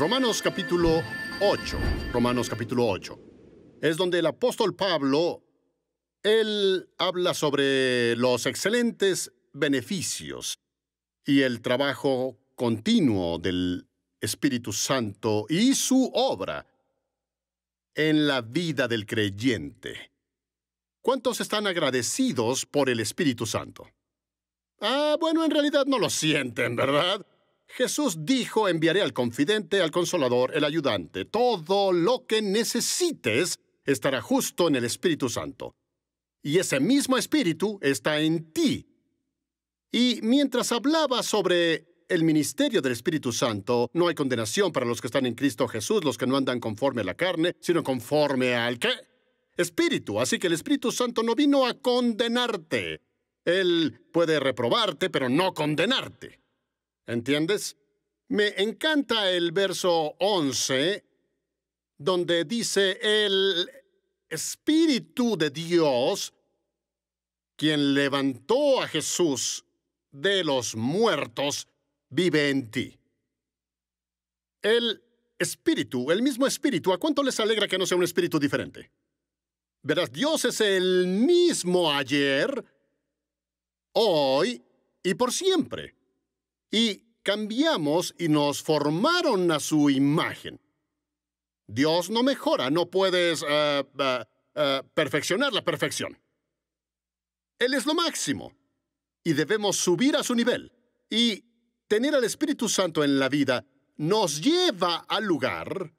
Romanos capítulo 8, Romanos capítulo 8, es donde el apóstol Pablo, él habla sobre los excelentes beneficios y el trabajo continuo del Espíritu Santo y su obra en la vida del creyente. ¿Cuántos están agradecidos por el Espíritu Santo? Ah, bueno, en realidad no lo sienten, ¿verdad? Jesús dijo, enviaré al confidente, al consolador, el ayudante. Todo lo que necesites estará justo en el Espíritu Santo. Y ese mismo Espíritu está en ti. Y mientras hablaba sobre el ministerio del Espíritu Santo, no hay condenación para los que están en Cristo Jesús, los que no andan conforme a la carne, sino conforme al qué? Espíritu. Así que el Espíritu Santo no vino a condenarte. Él puede reprobarte, pero no condenarte. ¿Entiendes? Me encanta el verso 11, donde dice el Espíritu de Dios, quien levantó a Jesús de los muertos, vive en ti. El espíritu, el mismo espíritu, ¿a cuánto les alegra que no sea un espíritu diferente? Verás, Dios es el mismo ayer, hoy y por siempre y cambiamos y nos formaron a su imagen. Dios no mejora, no puedes eh, eh, eh, perfeccionar la perfección. Él es lo máximo y debemos subir a su nivel. Y tener al Espíritu Santo en la vida nos lleva al lugar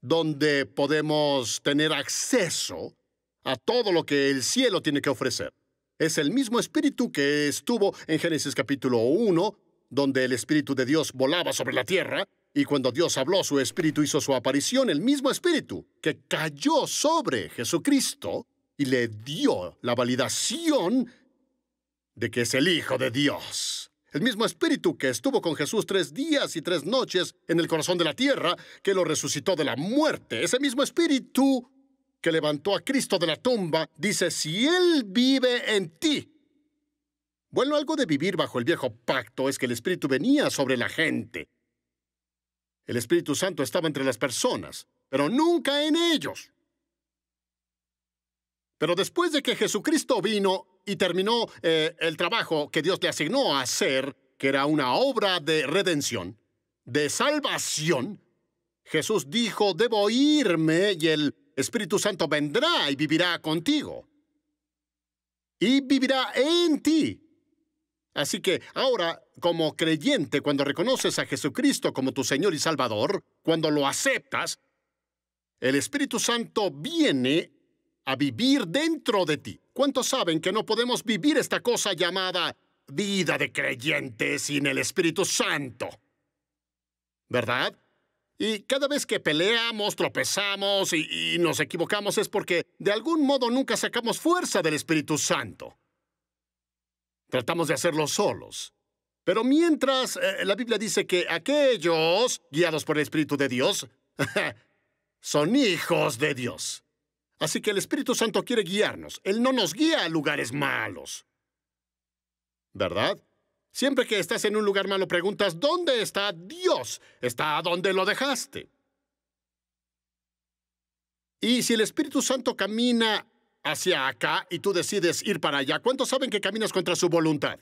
donde podemos tener acceso a todo lo que el cielo tiene que ofrecer. Es el mismo espíritu que estuvo en Génesis capítulo 1, donde el espíritu de Dios volaba sobre la tierra, y cuando Dios habló, su espíritu hizo su aparición, el mismo espíritu que cayó sobre Jesucristo y le dio la validación de que es el Hijo de Dios. El mismo espíritu que estuvo con Jesús tres días y tres noches en el corazón de la tierra, que lo resucitó de la muerte, ese mismo espíritu que levantó a Cristo de la tumba, dice, si Él vive en ti. Bueno, algo de vivir bajo el viejo pacto es que el Espíritu venía sobre la gente. El Espíritu Santo estaba entre las personas, pero nunca en ellos. Pero después de que Jesucristo vino y terminó eh, el trabajo que Dios le asignó a hacer, que era una obra de redención, de salvación, Jesús dijo, debo irme y el Espíritu Santo vendrá y vivirá contigo. Y vivirá en ti. Así que ahora, como creyente, cuando reconoces a Jesucristo como tu Señor y Salvador, cuando lo aceptas, el Espíritu Santo viene a vivir dentro de ti. ¿Cuántos saben que no podemos vivir esta cosa llamada vida de creyente sin el Espíritu Santo? ¿Verdad? Y cada vez que peleamos, tropezamos y, nos equivocamos es porque de algún modo nunca sacamos fuerza del Espíritu Santo. Tratamos de hacerlo solos. Pero mientras eh, la Biblia dice que aquellos guiados por el Espíritu de Dios son hijos de Dios. Así que el Espíritu Santo quiere guiarnos. Él no nos guía a lugares malos. ¿Verdad? Siempre que estás en un lugar malo preguntas, ¿dónde está Dios? Está donde lo dejaste. Y si el Espíritu Santo camina hacia acá y tú decides ir para allá, ¿cuántos saben que caminas contra su voluntad?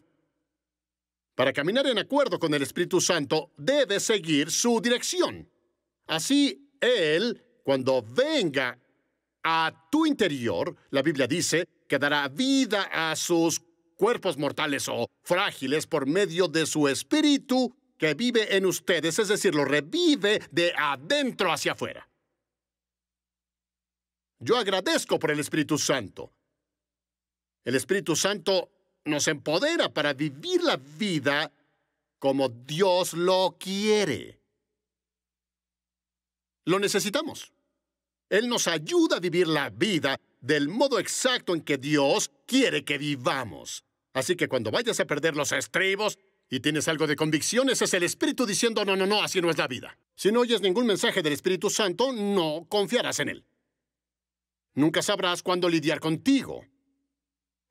Para caminar en acuerdo con el Espíritu Santo, debes seguir su dirección. Así, Él, cuando venga a tu interior, la Biblia dice que dará vida a sus cuerpos mortales o frágiles por medio de su espíritu que vive en ustedes, es decir, lo revive de adentro hacia afuera. Yo agradezco por el Espíritu Santo. El Espíritu Santo nos empodera para vivir la vida como Dios lo quiere. Lo necesitamos. Él nos ayuda a vivir la vida del modo exacto en que Dios quiere que vivamos. Así que cuando vayas a perder los estribos y tienes algo de convicciones es el Espíritu diciendo, no, no, no, así no es la vida. Si no oyes ningún mensaje del Espíritu Santo, no confiarás en él. Nunca sabrás cuándo lidiar contigo.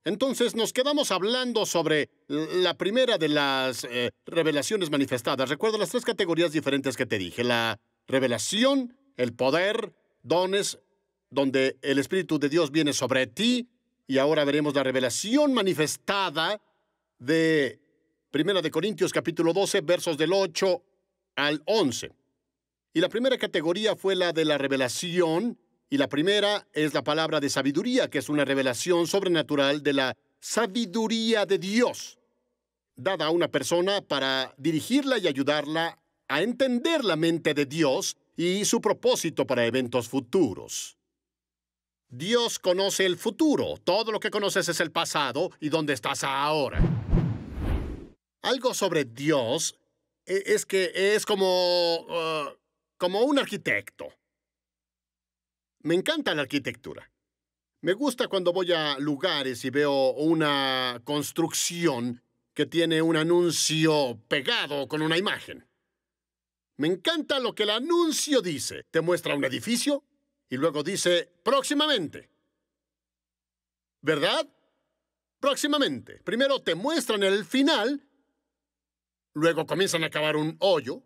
Entonces nos quedamos hablando sobre la primera de las eh, revelaciones manifestadas. Recuerda las tres categorías diferentes que te dije. La revelación, el poder, dones donde el Espíritu de Dios viene sobre ti y ahora veremos la revelación manifestada de 1 de Corintios capítulo 12 versos del 8 al 11. Y la primera categoría fue la de la revelación y la primera es la palabra de sabiduría, que es una revelación sobrenatural de la sabiduría de Dios, dada a una persona para dirigirla y ayudarla a entender la mente de Dios y su propósito para eventos futuros. Dios conoce el futuro. Todo lo que conoces es el pasado y dónde estás ahora. Algo sobre Dios e, es que es como... Uh, como un arquitecto. Me encanta la arquitectura. Me gusta cuando voy a lugares y veo una construcción que tiene un anuncio pegado con una imagen. Me encanta lo que el anuncio dice. Te muestra un edificio, y luego dice, próximamente. ¿Verdad? Próximamente. Primero te muestran el final, luego comienzan a cavar un hoyo.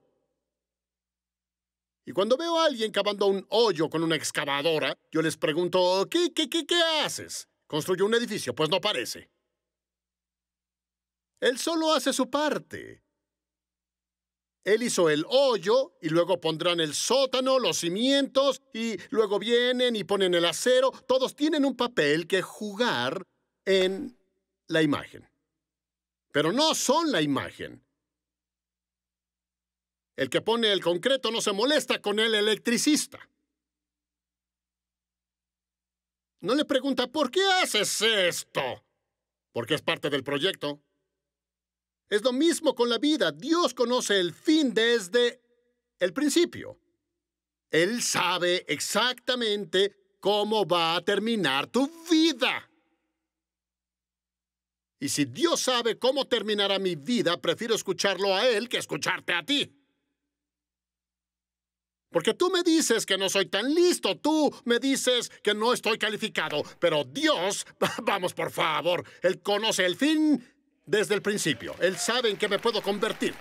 Y cuando veo a alguien cavando un hoyo con una excavadora, yo les pregunto, ¿qué, qué, qué, qué haces? ¿Construye un edificio? Pues no parece. Él solo hace su parte. Él hizo el hoyo y luego pondrán el sótano, los cimientos y luego vienen y ponen el acero. Todos tienen un papel que jugar en la imagen. Pero no son la imagen. El que pone el concreto no se molesta con el electricista. No le pregunta, ¿por qué haces esto? Porque es parte del proyecto. Es lo mismo con la vida. Dios conoce el fin desde el principio. Él sabe exactamente cómo va a terminar tu vida. Y si Dios sabe cómo terminará mi vida, prefiero escucharlo a Él que escucharte a ti. Porque tú me dices que no soy tan listo, tú me dices que no estoy calificado, pero Dios, vamos por favor, Él conoce el fin desde el principio. Él sabe en qué me puedo convertir.